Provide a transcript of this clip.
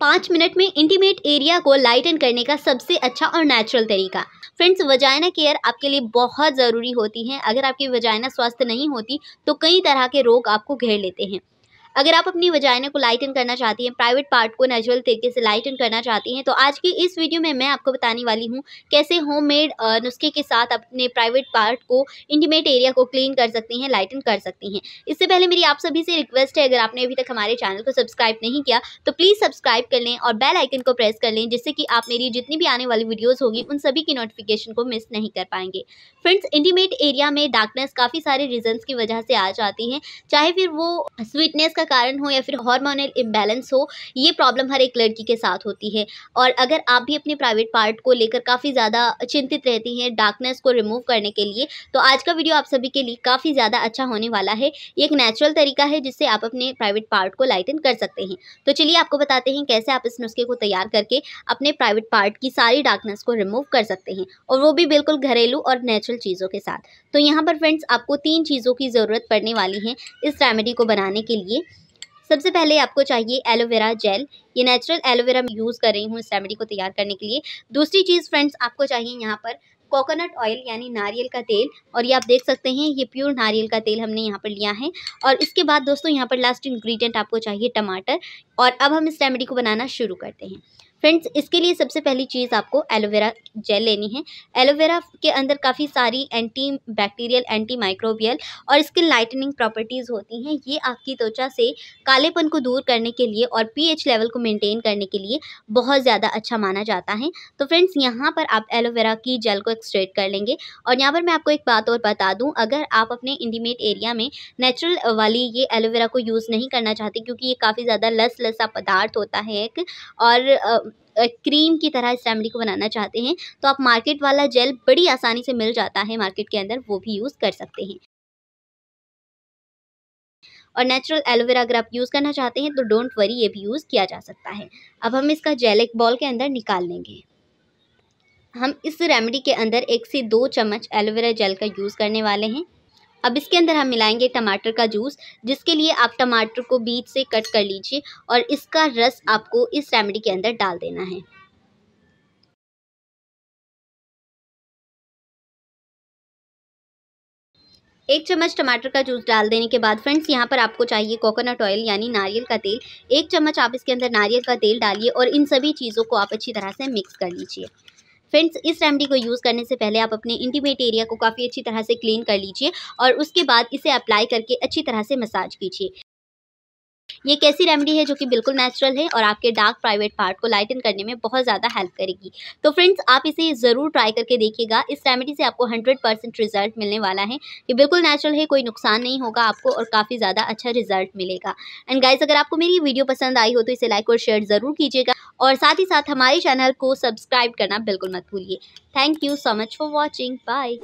पाँच मिनट में intimate area को लाइटन करने का सबसे अच्छा और नेचुरल तरीका फ्रेंड्स वजाइना केयर आपके लिए बहुत ज़रूरी होती है अगर आपकी वजाइना स्वस्थ नहीं होती तो कई तरह के रोग आपको घेर लेते हैं अगर आप अपनी वजाइना को लाइटन करना चाहती हैं प्राइवेट पार्ट को नेचुरल तरीके से लाइटन करना चाहती हैं तो आज की इस वीडियो में मैं आपको बताने वाली हूँ कैसे होममेड नुस्खे के साथ अपने प्राइवेट पार्ट को इंटीमेट एरिया को क्लीन कर सकती हैं लाइटन कर सकती हैं इससे पहले मेरी आप सभी से रिक्वेस्ट है अगर आपने अभी तक हमारे चैनल को सब्सक्राइब नहीं किया तो प्लीज़ सब्सक्राइब कर लें और बेल आइकन को प्रेस कर लें जिससे कि आप मेरी जितनी भी आने वाली वीडियोज़ होगी उन सभी की नोटिफिकेशन को मिस नहीं कर पाएंगे फ्रेंड्स इंटीमेट एरिया में डार्कनेस काफ़ी सारे रीजन्स की वजह से आ जाती हैं चाहे फिर वो स्वीटनेस का कारण हो या फिर हार्मोनल इम्बैलेंस हो ये प्रॉब्लम हर एक लड़की के साथ होती है और अगर आप भी अपने प्राइवेट पार्ट को लेकर काफ़ी ज़्यादा चिंतित रहती हैं डार्कनेस को रिमूव करने के लिए तो आज का वीडियो आप सभी के लिए काफ़ी ज़्यादा अच्छा होने वाला है ये एक नेचुरल तरीका है जिससे आप अपने प्राइवेट पार्ट को लाइटन कर सकते हैं तो चलिए आपको बताते हैं कैसे आप इस नुस्खे को तैयार करके अपने प्राइवेट पार्ट की सारी डार्कनेस को रिमूव कर सकते हैं और वो भी बिल्कुल घरेलू और नेचुरल चीज़ों के साथ तो यहाँ पर फ्रेंड्स आपको तीन चीज़ों की ज़रूरत पड़ने वाली है इस रेमेडी को बनाने के लिए सबसे पहले आपको चाहिए एलोवेरा जेल ये नेचुरल एलोवेरा मैं यूज़ कर रही हूँ इस रेमेडी को तैयार करने के लिए दूसरी चीज़ फ्रेंड्स आपको चाहिए यहाँ पर कोकोनट ऑयल यानी नारियल का तेल और ये आप देख सकते हैं ये प्योर नारियल का तेल हमने यहाँ पर लिया है और इसके बाद दोस्तों यहाँ पर लास्ट इंग्रेडिएंट आपको चाहिए टमाटर और अब हम इस रेमेडी को बनाना शुरू करते हैं फ्रेंड्स इसके लिए सबसे पहली चीज़ आपको एलोवेरा जेल लेनी है एलोवेरा के अंदर काफ़ी सारी एंटी बैक्टीरियल एंटी माइक्रोबियल और स्किन लाइटनिंग प्रॉपर्टीज़ होती हैं ये आपकी त्वचा से कालेपन को दूर करने के लिए और पीएच लेवल को मेंटेन करने के लिए बहुत ज़्यादा अच्छा माना जाता है तो फ्रेंड्स यहाँ पर आप एलोवेरा की जेल को एक्सट्रेट कर लेंगे और यहाँ पर मैं आपको एक बात और बता दूँ अगर आप अपने इंडिमेट एरिया में नेचुरल वाली ये एलोवेरा को यूज़ नहीं करना चाहते क्योंकि ये काफ़ी ज़्यादा लस लसा पदार्थ होता है एक और क्रीम की तरह इस रेमडी को बनाना चाहते हैं तो आप मार्केट वाला जेल बड़ी आसानी से मिल जाता है मार्केट के अंदर वो भी यूज़ कर सकते हैं और नेचुरल एलोवेरा अगर आप यूज़ करना चाहते हैं तो डोंट वरी ये भी यूज़ किया जा सकता है अब हम इसका जेल एक बॉल के अंदर निकाल लेंगे हम इस रेमेडी के अंदर एक से दो चम्मच एलोवेरा जेल का यूज़ करने वाले हैं अब इसके अंदर हम मिलाएंगे टमाटर का जूस जिसके लिए आप टमाटर को बीच से कट कर लीजिए और इसका रस आपको इस रेमेडी के अंदर डाल देना है एक चम्मच टमाटर का जूस डाल देने के बाद फ्रेंड्स यहाँ पर आपको चाहिए कोकोनट ऑयल यानी नारियल का तेल एक चम्मच आप इसके अंदर नारियल का तेल डालिए और इन सभी चीज़ों को आप अच्छी तरह से मिक्स कर लीजिए फ्रेंड्स इस रेमडी को यूज़ करने से पहले आप अपने इंटीमेट एरिया को काफ़ी अच्छी तरह से क्लीन कर लीजिए और उसके बाद इसे अप्लाई करके अच्छी तरह से मसाज कीजिए ये कैसी रेमडी रेमेडी है जो कि बिल्कुल नेचुरल है और आपके डार्क प्राइवेट पार्ट को लाइटन करने में बहुत ज़्यादा हेल्प करेगी तो फ्रेंड्स आप इसे ज़रूर ट्राई करके देखिएगा इस रेमेडी से आपको हंड्रेड परसेंट रिजल्ट मिलने वाला है ये बिल्कुल नेचुरल है कोई नुकसान नहीं होगा आपको और काफ़ी ज़्यादा अच्छा रिजल्ट मिलेगा एंड गाइज अगर आपको मेरी वीडियो पसंद आई हो तो इसे लाइक और शेयर ज़रूर कीजिएगा और साथ ही साथ हमारे चैनल को सब्सक्राइब करना बिल्कुल मत भूलिए thank you so much for watching bye